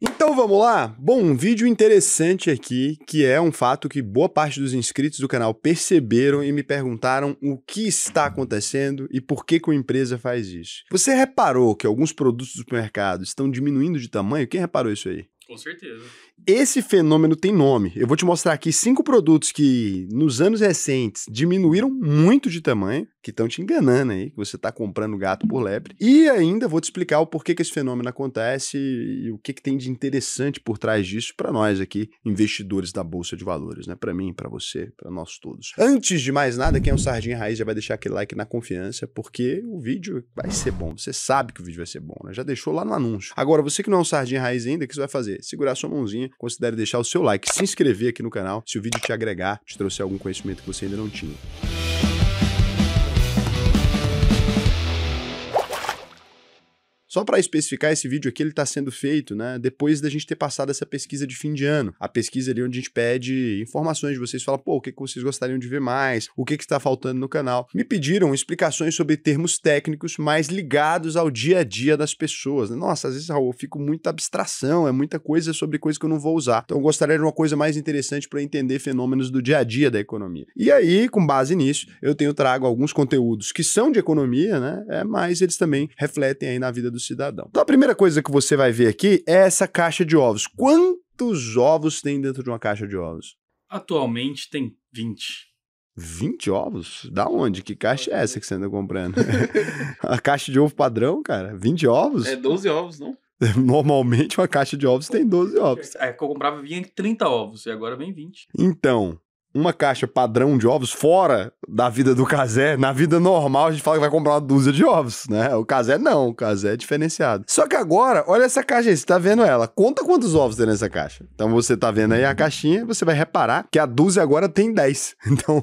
Então vamos lá? Bom, um vídeo interessante aqui, que é um fato que boa parte dos inscritos do canal perceberam e me perguntaram o que está acontecendo e por que, que a empresa faz isso. Você reparou que alguns produtos do supermercado estão diminuindo de tamanho? Quem reparou isso aí? Com certeza. Esse fenômeno tem nome. Eu vou te mostrar aqui cinco produtos que, nos anos recentes, diminuíram muito de tamanho que estão te enganando aí, que você está comprando gato por lebre. E ainda vou te explicar o porquê que esse fenômeno acontece e o que, que tem de interessante por trás disso para nós aqui, investidores da Bolsa de Valores, né? Para mim, para você, para nós todos. Antes de mais nada, quem é um Sardinha Raiz já vai deixar aquele like na confiança, porque o vídeo vai ser bom. Você sabe que o vídeo vai ser bom, né? Já deixou lá no anúncio. Agora, você que não é um Sardinha Raiz ainda, o que você vai fazer? Segurar sua mãozinha, considere deixar o seu like, se inscrever aqui no canal, se o vídeo te agregar, te trouxer algum conhecimento que você ainda não tinha. Só para especificar, esse vídeo aqui ele está sendo feito né, depois da gente ter passado essa pesquisa de fim de ano. A pesquisa ali onde a gente pede informações de vocês, fala, pô, o que, que vocês gostariam de ver mais, o que, que está faltando no canal. Me pediram explicações sobre termos técnicos mais ligados ao dia a dia das pessoas. Né. Nossa, às vezes, Raul, eu fico muita abstração, é muita coisa sobre coisa que eu não vou usar. Então eu gostaria de uma coisa mais interessante para entender fenômenos do dia a dia da economia. E aí, com base nisso, eu tenho trago alguns conteúdos que são de economia, né? É, mas eles também refletem aí na vida dos do cidadão. Então a primeira coisa que você vai ver aqui é essa caixa de ovos. Quantos ovos tem dentro de uma caixa de ovos? Atualmente tem 20. 20 ovos? Da onde? Que caixa é essa que você anda comprando? a caixa de ovo padrão, cara? 20 ovos? É 12 ovos, não? Normalmente uma caixa de ovos tem 12 ovos. É que eu comprava vinha 30 ovos e agora vem 20. Então, uma caixa padrão de ovos fora da vida do casé, na vida normal a gente fala que vai comprar uma dúzia de ovos, né? O casé não, o casé é diferenciado. Só que agora, olha essa caixa aí, você tá vendo ela. Conta quantos ovos tem nessa caixa. Então você tá vendo aí a caixinha, você vai reparar que a dúzia agora tem 10. Então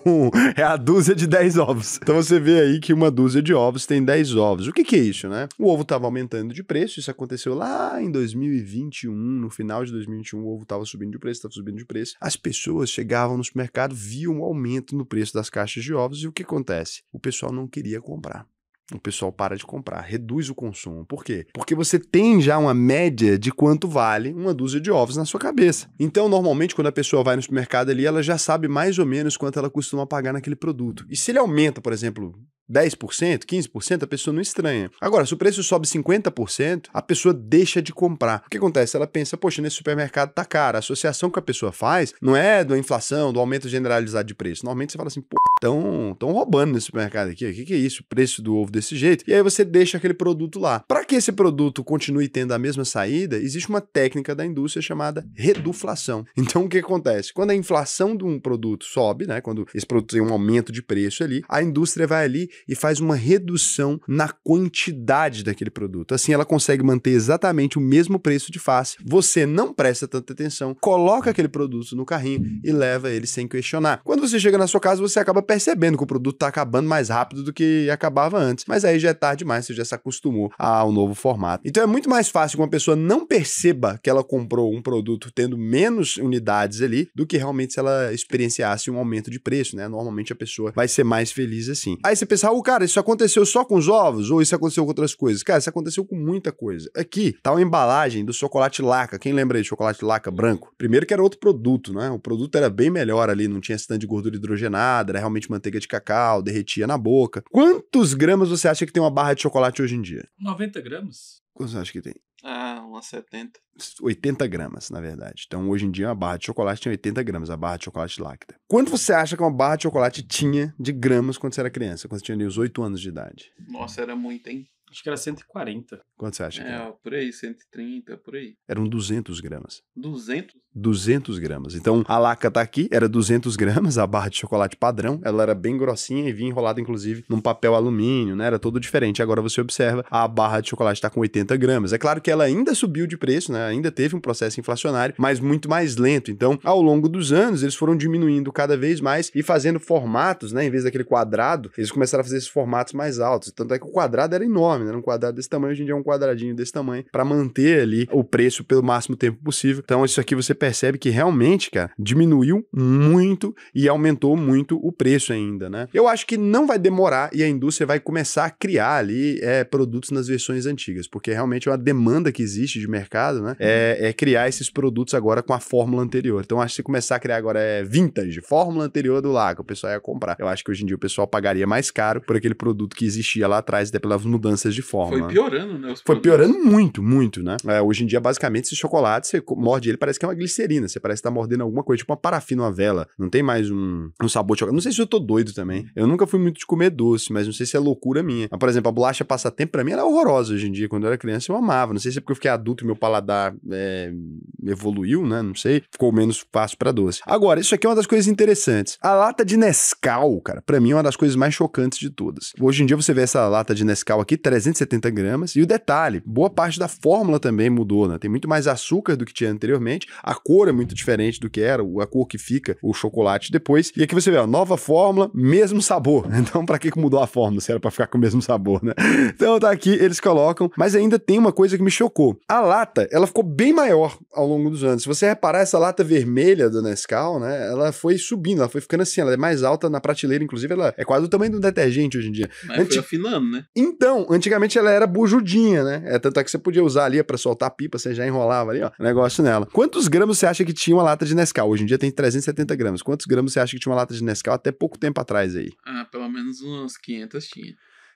é a dúzia de 10 ovos. Então você vê aí que uma dúzia de ovos tem 10 ovos. O que que é isso, né? O ovo tava aumentando de preço, isso aconteceu lá em 2021, no final de 2021 o ovo tava subindo de preço, tava subindo de preço. As pessoas chegavam no supermercado mercado via um aumento no preço das caixas de ovos e o que acontece? O pessoal não queria comprar. O pessoal para de comprar, reduz o consumo. Por quê? Porque você tem já uma média de quanto vale uma dúzia de ovos na sua cabeça. Então, normalmente, quando a pessoa vai no supermercado ali, ela já sabe mais ou menos quanto ela costuma pagar naquele produto. E se ele aumenta, por exemplo, 10%, 15%, a pessoa não estranha. Agora, se o preço sobe 50%, a pessoa deixa de comprar. O que acontece? Ela pensa, poxa, nesse supermercado tá caro. A associação que a pessoa faz não é da inflação, do aumento generalizado de preço. Normalmente você fala assim, pô, tão, tão roubando nesse supermercado aqui. O que, que é isso? O preço do ovo desse jeito. E aí você deixa aquele produto lá. Para que esse produto continue tendo a mesma saída, existe uma técnica da indústria chamada reduflação. Então, o que acontece? Quando a inflação de um produto sobe, né? Quando esse produto tem um aumento de preço ali, a indústria vai ali e faz uma redução na quantidade daquele produto. Assim, ela consegue manter exatamente o mesmo preço de face. Você não presta tanta atenção, coloca aquele produto no carrinho e leva ele sem questionar. Quando você chega na sua casa, você acaba percebendo que o produto está acabando mais rápido do que acabava antes. Mas aí já é tarde demais, você já se acostumou ao novo formato. Então é muito mais fácil que uma pessoa não perceba que ela comprou um produto tendo menos unidades ali do que realmente se ela experienciasse um aumento de preço, né? Normalmente a pessoa vai ser mais feliz assim. Aí você pensa, Raul, cara, isso aconteceu só com os ovos ou isso aconteceu com outras coisas? Cara, isso aconteceu com muita coisa. Aqui tá uma embalagem do chocolate laca. Quem lembra aí de chocolate laca branco? Primeiro que era outro produto, né? O produto era bem melhor ali, não tinha esse tanto de gordura hidrogenada, era realmente manteiga de cacau, derretia na boca. Quantos gramas você acha que tem uma barra de chocolate hoje em dia? 90 gramas. Quantos você acha que tem? Ah, umas 70. 80 gramas, na verdade. Então, hoje em dia, uma barra de chocolate tem 80 gramas, a barra de chocolate láctea. Quanto você acha que uma barra de chocolate tinha de gramas quando você era criança, quando você tinha ali os 8 anos de idade? Nossa, era muito, hein? Acho que era 140. Quanto você acha? É, que era? por aí, 130, por aí. Eram 200 gramas. 200 200 gramas. Então, a laca tá aqui, era 200 gramas, a barra de chocolate padrão, ela era bem grossinha e vinha enrolada, inclusive, num papel alumínio, né? Era todo diferente. Agora você observa, a barra de chocolate tá com 80 gramas. É claro que ela ainda subiu de preço, né? Ainda teve um processo inflacionário, mas muito mais lento. Então, ao longo dos anos, eles foram diminuindo cada vez mais e fazendo formatos, né? Em vez daquele quadrado, eles começaram a fazer esses formatos mais altos. Tanto é que o quadrado era enorme, né? Era um quadrado desse tamanho, hoje em dia é um quadradinho desse tamanho, para manter ali o preço pelo máximo tempo possível. Então, isso aqui você percebe que realmente, cara, diminuiu muito e aumentou muito o preço ainda, né? Eu acho que não vai demorar e a indústria vai começar a criar ali é, produtos nas versões antigas, porque realmente é uma demanda que existe de mercado, né? É, é criar esses produtos agora com a fórmula anterior. Então, acho que se começar a criar agora é vintage, fórmula anterior do lago, o pessoal ia comprar. Eu acho que hoje em dia o pessoal pagaria mais caro por aquele produto que existia lá atrás, até pelas mudanças de fórmula Foi né? piorando, né? Foi piorando muito, muito, né? É, hoje em dia, basicamente, esse chocolate, você morde ele, parece que é uma glicina glicerina. Você parece estar tá mordendo alguma coisa, tipo uma parafina, uma vela. Não tem mais um, um sabor de chocolate. Não sei se eu tô doido também. Uhum. Eu nunca fui muito de comer doce, mas não sei se é loucura minha. Mas, por exemplo, a bolacha passatempo pra mim era é horrorosa hoje em dia. Quando eu era criança eu amava. Não sei se é porque eu fiquei adulto e meu paladar é, evoluiu, né? Não sei, ficou menos fácil para doce. Agora, isso aqui é uma das coisas interessantes. A lata de Nescau, cara, para mim é uma das coisas mais chocantes de todas. Hoje em dia você vê essa lata de Nescau aqui, 370 gramas. E o detalhe, boa parte da fórmula também mudou, né? Tem muito mais açúcar do que tinha anteriormente. A cor é muito diferente do que era, a cor que fica o chocolate depois. E aqui você vê, ó, nova fórmula, mesmo sabor. Então, para que mudou a fórmula se era para ficar com o mesmo sabor, né? Então, tá aqui, eles colocam. Mas ainda tem uma coisa que me chocou. A lata, ela ficou bem maior ao longo longo dos anos. Se você reparar essa lata vermelha do Nescau, né, ela foi subindo, ela foi ficando assim, ela é mais alta na prateleira, inclusive ela é quase o tamanho do detergente hoje em dia. Mas Antig... foi afinando, né? Então, antigamente ela era bujudinha, né? É, tanto é que você podia usar ali para soltar a pipa, você já enrolava ali, ó, negócio nela. Quantos gramas você acha que tinha uma lata de Nescau? Hoje em dia tem 370 gramas. Quantos gramas você acha que tinha uma lata de Nescau até pouco tempo atrás aí? Ah, pelo menos uns 500 tinha.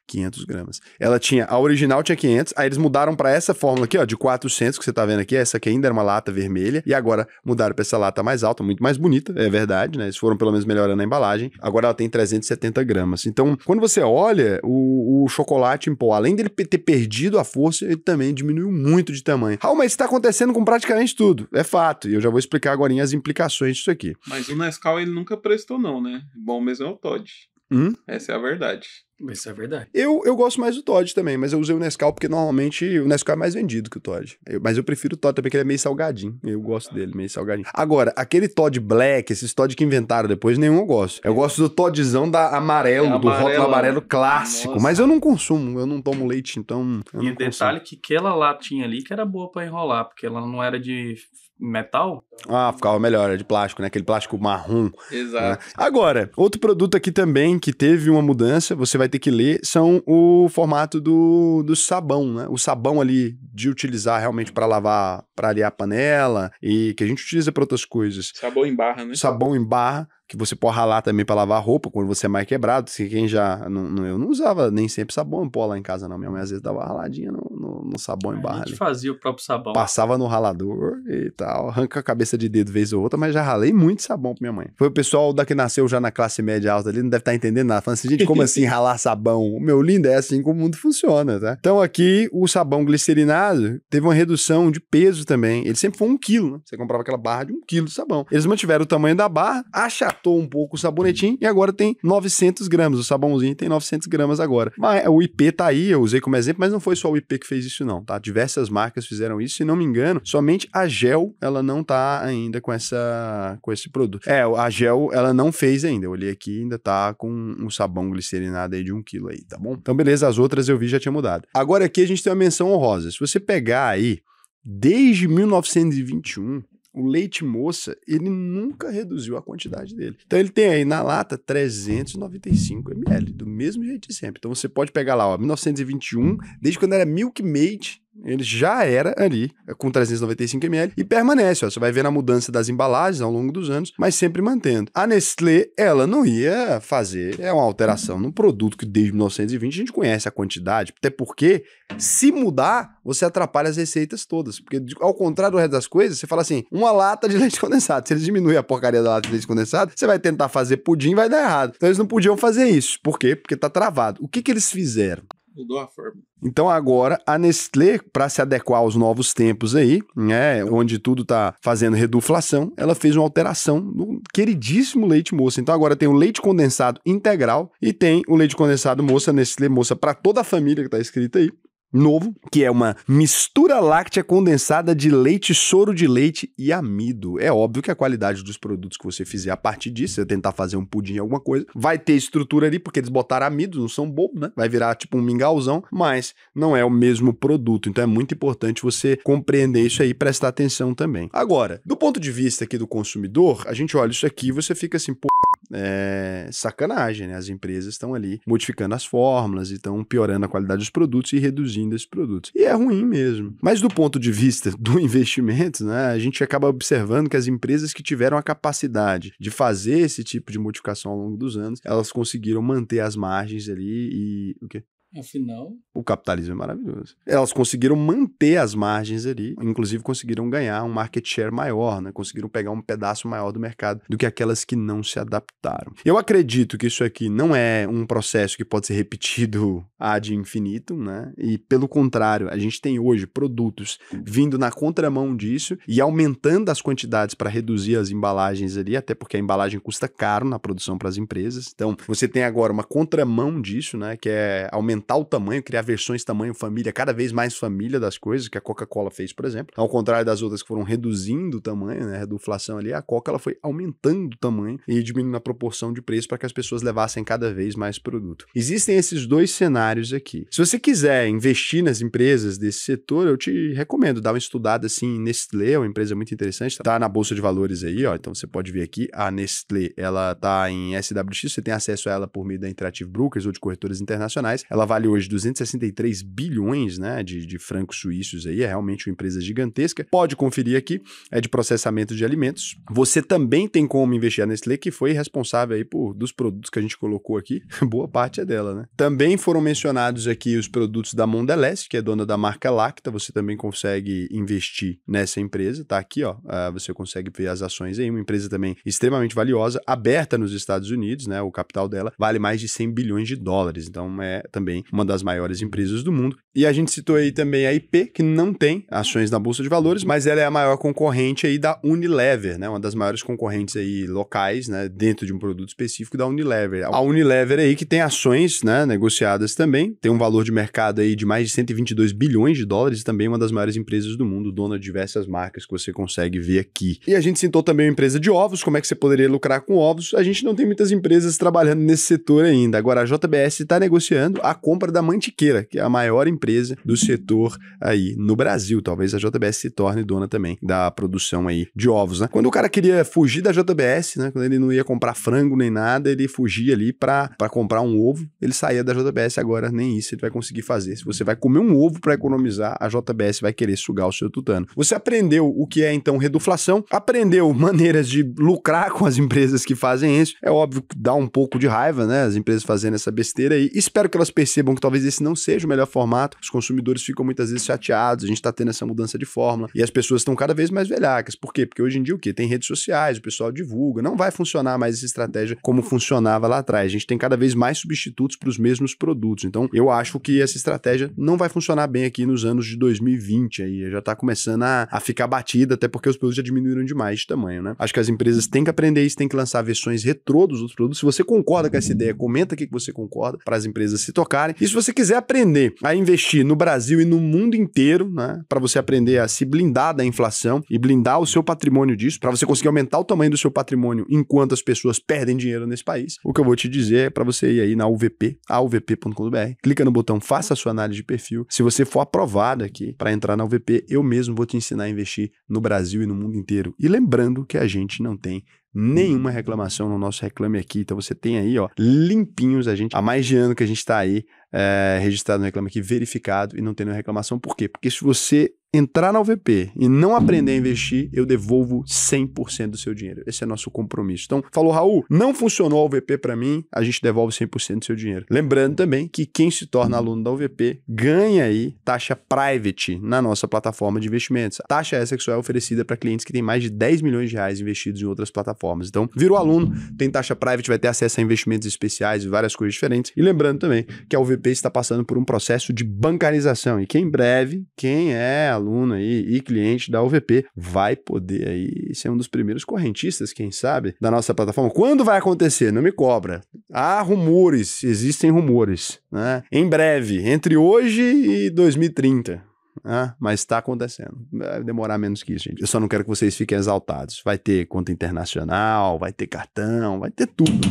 500 gramas. Ela tinha, a original tinha 500, aí eles mudaram para essa fórmula aqui, ó, de 400 que você tá vendo aqui, essa aqui ainda era uma lata vermelha, e agora mudaram para essa lata mais alta, muito mais bonita, é verdade, né? Eles foram pelo menos melhorando a embalagem. Agora ela tem 370 gramas. Então, quando você olha, o, o chocolate em pó, além dele ter perdido a força, ele também diminuiu muito de tamanho. Raul, ah, mas isso tá acontecendo com praticamente tudo, é fato, e eu já vou explicar agora as implicações disso aqui. Mas o Nescau ele nunca prestou não, né? Bom mesmo é o Todd. Hum? Essa é a verdade. Essa é a verdade. Eu, eu gosto mais do Todd também, mas eu usei o Nescau porque normalmente o Nescau é mais vendido que o Todd. Eu, mas eu prefiro o Todd também, porque ele é meio salgadinho. Eu gosto ah. dele, meio salgadinho. Agora, aquele Todd Black, esses Todd que inventaram depois, nenhum eu gosto. Eu gosto do Toddzão da amarelo, é, do rótulo amarelo né? clássico. Nossa. Mas eu não consumo, eu não tomo leite, então. E detalhe consumo. que aquela latinha ali que era boa para enrolar, porque ela não era de metal. Ah, ficava melhor, era de plástico, né? Aquele plástico marrom. Né? Exato. Né? Agora, outro produto aqui também que teve uma mudança, você vai ter que ler, são o formato do, do sabão, né? O sabão ali de utilizar realmente para lavar, para aliar a panela e que a gente utiliza para outras coisas. Sabão em barra, né? Sabão em barra que você pode ralar também para lavar roupa quando você é mais quebrado. Se quem já. Não, não, eu não usava nem sempre sabão em pó lá em casa, não. Minha mãe às vezes dava raladinha no, no, no sabão ah, em barra. A gente ali. fazia o próprio sabão. Passava no ralador e tal. Arranca a cabeça de dedo vez ou outra, mas já ralei muito sabão pra minha mãe. Foi o pessoal da que nasceu já na classe média alta ali, não deve estar tá entendendo nada. Falando assim, gente, como assim ralar sabão? O meu lindo é assim como o mundo funciona, tá? Então aqui o sabão glicerinado teve uma redução de peso também. Ele sempre foi um quilo, né? Você comprava aquela barra de um quilo de sabão. Eles mantiveram o tamanho da barra, acha matou um pouco o sabonetinho e agora tem 900 gramas. O sabãozinho tem 900 gramas agora. Mas o IP tá aí, eu usei como exemplo, mas não foi só o IP que fez isso não, tá? Diversas marcas fizeram isso, se não me engano, somente a Gel, ela não tá ainda com essa com esse produto. É, a Gel, ela não fez ainda. Eu olhei aqui, ainda tá com um sabão glicerinado aí de um quilo aí, tá bom? Então beleza, as outras eu vi já tinha mudado. Agora aqui a gente tem uma menção honrosa. Se você pegar aí desde 1921, o leite moça, ele nunca reduziu a quantidade dele. Então ele tem aí na lata 395 ml, do mesmo jeito de sempre. Então você pode pegar lá, ó, 1921, desde quando era Milk Mate, ele já era ali é, com 395 ml e permanece. Ó, você vai ver na mudança das embalagens ao longo dos anos, mas sempre mantendo. A Nestlé, ela não ia fazer é uma alteração num produto que desde 1920 a gente conhece a quantidade, até porque se mudar, você atrapalha as receitas todas. Porque ao contrário do resto das coisas, você fala assim: uma lata de leite condensado. Se eles diminuem a porcaria da lata de leite condensado, você vai tentar fazer pudim vai dar errado. Então eles não podiam fazer isso. Por quê? Porque tá travado. O que, que eles fizeram? Mudou a forma. Então agora a Nestlé, para se adequar aos novos tempos aí, né, onde tudo está fazendo reduflação, ela fez uma alteração no queridíssimo leite moça. Então agora tem o leite condensado integral e tem o leite condensado moça Nestlé moça para toda a família que está escrito aí novo, que é uma mistura láctea condensada de leite, soro de leite e amido. É óbvio que a qualidade dos produtos que você fizer a partir disso, você tentar fazer um pudim, alguma coisa, vai ter estrutura ali, porque eles botaram amido, não são bobo, né? Vai virar tipo um mingauzão, mas não é o mesmo produto. Então é muito importante você compreender isso aí e prestar atenção também. Agora, do ponto de vista aqui do consumidor, a gente olha isso aqui e você fica assim, pô, é, sacanagem, né? As empresas estão ali modificando as fórmulas e estão piorando a qualidade dos produtos e reduzindo esses produtos. E é ruim mesmo. Mas do ponto de vista do investimento, né, a gente acaba observando que as empresas que tiveram a capacidade de fazer esse tipo de modificação ao longo dos anos, elas conseguiram manter as margens ali e. O quê? Afinal. O capitalismo é maravilhoso. Elas conseguiram manter as margens ali, inclusive conseguiram ganhar um market share maior, né? Conseguiram pegar um pedaço maior do mercado do que aquelas que não se adaptaram. Eu acredito que isso aqui não é um processo que pode ser repetido ad infinitum, né? E pelo contrário, a gente tem hoje produtos vindo na contramão disso e aumentando as quantidades para reduzir as embalagens ali, até porque a embalagem custa caro na produção para as empresas. Então, você tem agora uma contramão disso, né? Que é aumentar aumentar o tamanho, criar versões tamanho família, cada vez mais família das coisas, que a Coca-Cola fez, por exemplo. Ao contrário das outras que foram reduzindo o tamanho, né, a reduflação ali, a Coca ela foi aumentando o tamanho e diminuindo a proporção de preço para que as pessoas levassem cada vez mais produto. Existem esses dois cenários aqui. Se você quiser investir nas empresas desse setor, eu te recomendo dar uma estudada assim Nestlé, é uma empresa muito interessante, tá na bolsa de valores aí, ó, então você pode ver aqui a Nestlé, ela tá em SWX, você tem acesso a ela por meio da Interactive Brokers ou de corretoras internacionais. Ela vale hoje 263 bilhões né, de, de francos suíços aí, é realmente uma empresa gigantesca. Pode conferir aqui, é de processamento de alimentos. Você também tem como investir na Nestlé, que foi responsável aí por dos produtos que a gente colocou aqui, boa parte é dela, né? Também foram mencionados aqui os produtos da Mondelez, que é dona da marca Lacta, você também consegue investir nessa empresa, tá aqui, ó, ah, você consegue ver as ações aí, uma empresa também extremamente valiosa, aberta nos Estados Unidos, né? O capital dela vale mais de 100 bilhões de dólares, então é também uma das maiores empresas do mundo. E a gente citou aí também a IP, que não tem ações na Bolsa de Valores, mas ela é a maior concorrente aí da Unilever, né? Uma das maiores concorrentes aí locais, né? Dentro de um produto específico da Unilever. A Unilever aí que tem ações, né? Negociadas também, tem um valor de mercado aí de mais de 122 bilhões de dólares, e também uma das maiores empresas do mundo, dona de diversas marcas que você consegue ver aqui. E a gente citou também uma empresa de ovos, como é que você poderia lucrar com ovos? A gente não tem muitas empresas trabalhando nesse setor ainda. Agora a JBS está negociando a compra da Mantiqueira, que é a maior empresa do setor aí no Brasil. Talvez a JBS se torne dona também da produção aí de ovos, né? Quando o cara queria fugir da JBS, né? Quando ele não ia comprar frango nem nada, ele fugia ali para comprar um ovo. Ele saía da JBS agora, nem isso ele vai conseguir fazer. Se você vai comer um ovo para economizar, a JBS vai querer sugar o seu tutano. Você aprendeu o que é então reduflação, aprendeu maneiras de lucrar com as empresas que fazem isso. É óbvio que dá um pouco de raiva, né? As empresas fazendo essa besteira aí. Espero que elas percebam percebam que talvez esse não seja o melhor formato, os consumidores ficam muitas vezes chateados, a gente está tendo essa mudança de fórmula e as pessoas estão cada vez mais velhacas. Por quê? Porque hoje em dia o que? Tem redes sociais, o pessoal divulga, não vai funcionar mais essa estratégia como funcionava lá atrás. A gente tem cada vez mais substitutos para os mesmos produtos. Então, eu acho que essa estratégia não vai funcionar bem aqui nos anos de 2020 aí, já está começando a, a ficar batida, até porque os produtos já diminuíram demais de tamanho, né? Acho que as empresas têm que aprender isso, têm que lançar versões retrô dos outros produtos. Se você concorda com essa ideia, comenta aqui que você concorda para as empresas se tocarem e se você quiser aprender a investir no Brasil e no mundo inteiro, né, para você aprender a se blindar da inflação e blindar o seu patrimônio disso, para você conseguir aumentar o tamanho do seu patrimônio enquanto as pessoas perdem dinheiro nesse país, o que eu vou te dizer é para você ir aí na UVP, auvp.com.br, clica no botão faça a sua análise de perfil. Se você for aprovado aqui para entrar na UVP, eu mesmo vou te ensinar a investir no Brasil e no mundo inteiro. E lembrando que a gente não tem nenhuma reclamação no nosso Reclame Aqui. Então você tem aí, ó, limpinhos a gente. Há mais de ano que a gente está aí é, registrado no Reclame Aqui, verificado e não tendo reclamação. Por quê? Porque se você entrar na UVP e não aprender a investir, eu devolvo 100% do seu dinheiro. Esse é nosso compromisso. Então, falou Raul, não funcionou a UVP para mim, a gente devolve 100% do seu dinheiro. Lembrando também que quem se torna aluno da UVP ganha aí taxa private na nossa plataforma de investimentos. taxa é essa que só é oferecida para clientes que têm mais de 10 milhões de reais investidos em outras plataformas. Então, virou aluno, tem taxa private, vai ter acesso a investimentos especiais e várias coisas diferentes. E lembrando também que a UVP está passando por um processo de bancarização e que em breve, quem é aluno aí e cliente da UVP, vai poder aí ser um dos primeiros correntistas, quem sabe, da nossa plataforma. Quando vai acontecer? Não me cobra. Há rumores, existem rumores, né? Em breve, entre hoje e 2030. Ah, né? mas está acontecendo. Vai demorar menos que isso, gente. Eu só não quero que vocês fiquem exaltados. Vai ter conta internacional, vai ter cartão, vai ter tudo.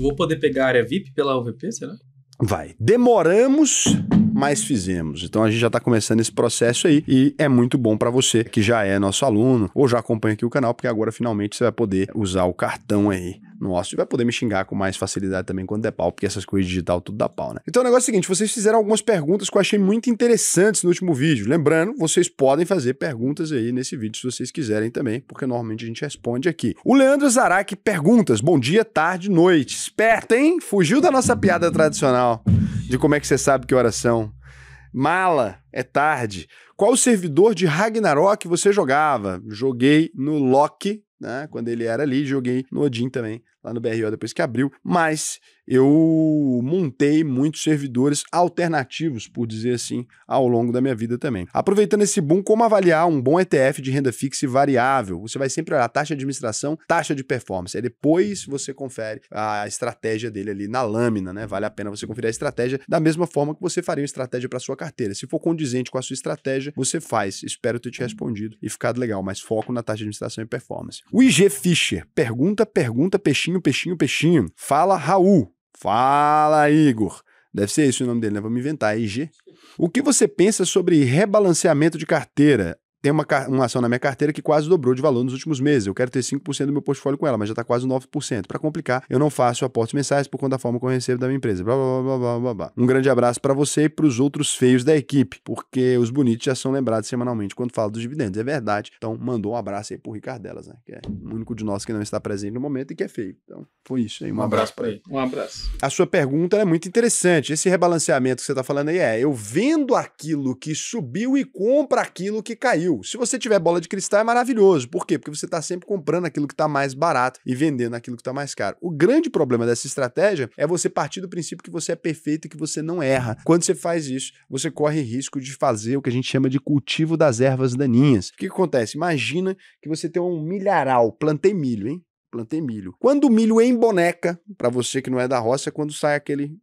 Vou poder pegar a área VIP pela UVP, será? Vai. Demoramos mas fizemos. Então a gente já está começando esse processo aí e é muito bom para você que já é nosso aluno ou já acompanha aqui o canal, porque agora finalmente você vai poder usar o cartão aí no e vai poder me xingar com mais facilidade também quando der pau, porque essas coisas digital tudo dá pau, né? Então o negócio é o seguinte, vocês fizeram algumas perguntas que eu achei muito interessantes no último vídeo. Lembrando, vocês podem fazer perguntas aí nesse vídeo se vocês quiserem também, porque normalmente a gente responde aqui. O Leandro Zarak perguntas: "Bom dia, tarde, noite. Esperto, hein? Fugiu da nossa piada tradicional de como é que você sabe que horas são. Mala, é tarde. Qual servidor de Ragnarok você jogava? Joguei no Loki né? Quando ele era ali, joguei no Odin também, lá no BRO depois que abriu. Mas eu montei muitos servidores alternativos, por dizer assim, ao longo da minha vida também. Aproveitando esse boom, como avaliar um bom ETF de renda fixa e variável? Você vai sempre olhar taxa de administração, taxa de performance. Aí depois você confere a estratégia dele ali na lâmina, né? Vale a pena você conferir a estratégia da mesma forma que você faria uma estratégia para sua carteira. Se for condizente com a sua estratégia, você faz. Espero ter te respondido e ficado legal, mas foco na taxa de administração e performance. O IG Fischer pergunta, pergunta, peixinho, peixinho, peixinho. Fala, Raul. Fala, Igor. Deve ser esse o nome dele, né? Vamos inventar, IG. O que você pensa sobre rebalanceamento de carteira? tem uma, uma ação na minha carteira que quase dobrou de valor nos últimos meses. Eu quero ter 5% do meu portfólio com ela, mas já está quase 9%. Para complicar, eu não faço aportes mensais por conta da forma como eu recebo da minha empresa. Blá, blá, blá, blá, blá, blá. Um grande abraço para você e para os outros feios da equipe, porque os bonitos já são lembrados semanalmente quando falo dos dividendos. É verdade. Então, mandou um abraço aí para o Ricardelas, né? Que é o único de nós que não está presente no momento e que é feio. Então, foi isso aí. Um, um abraço, abraço para ele. Um abraço. A sua pergunta é muito interessante. Esse rebalanceamento que você está falando aí é: eu vendo aquilo que subiu e compro aquilo que caiu. Se você tiver bola de cristal, é maravilhoso. Por quê? Porque você está sempre comprando aquilo que está mais barato e vendendo aquilo que está mais caro. O grande problema dessa estratégia é você partir do princípio que você é perfeito e que você não erra. Quando você faz isso, você corre risco de fazer o que a gente chama de cultivo das ervas daninhas. O que, que acontece? Imagina que você tem um milharal, plantei milho, hein? Plantei milho. Quando o milho é em boneca, para você que não é da roça, é quando sai aquele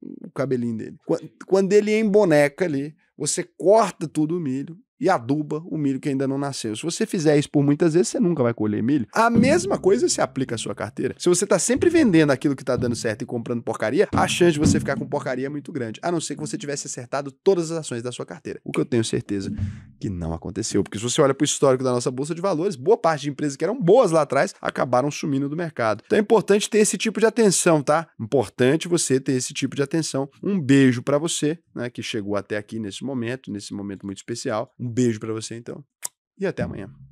o cabelinho dele. Quando ele é em boneca ali, você corta tudo o milho, e aduba o milho que ainda não nasceu. Se você fizer isso por muitas vezes, você nunca vai colher milho. A mesma coisa se aplica à sua carteira. Se você está sempre vendendo aquilo que está dando certo e comprando porcaria, a chance de você ficar com porcaria é muito grande, a não ser que você tivesse acertado todas as ações da sua carteira. O que eu tenho certeza que não aconteceu, porque se você olha para o histórico da nossa bolsa de valores, boa parte de empresas que eram boas lá atrás acabaram sumindo do mercado. Então é importante ter esse tipo de atenção, tá? Importante você ter esse tipo de atenção. Um beijo para você, né, que chegou até aqui nesse momento, nesse momento muito especial. Um um beijo para você, então. E até amanhã.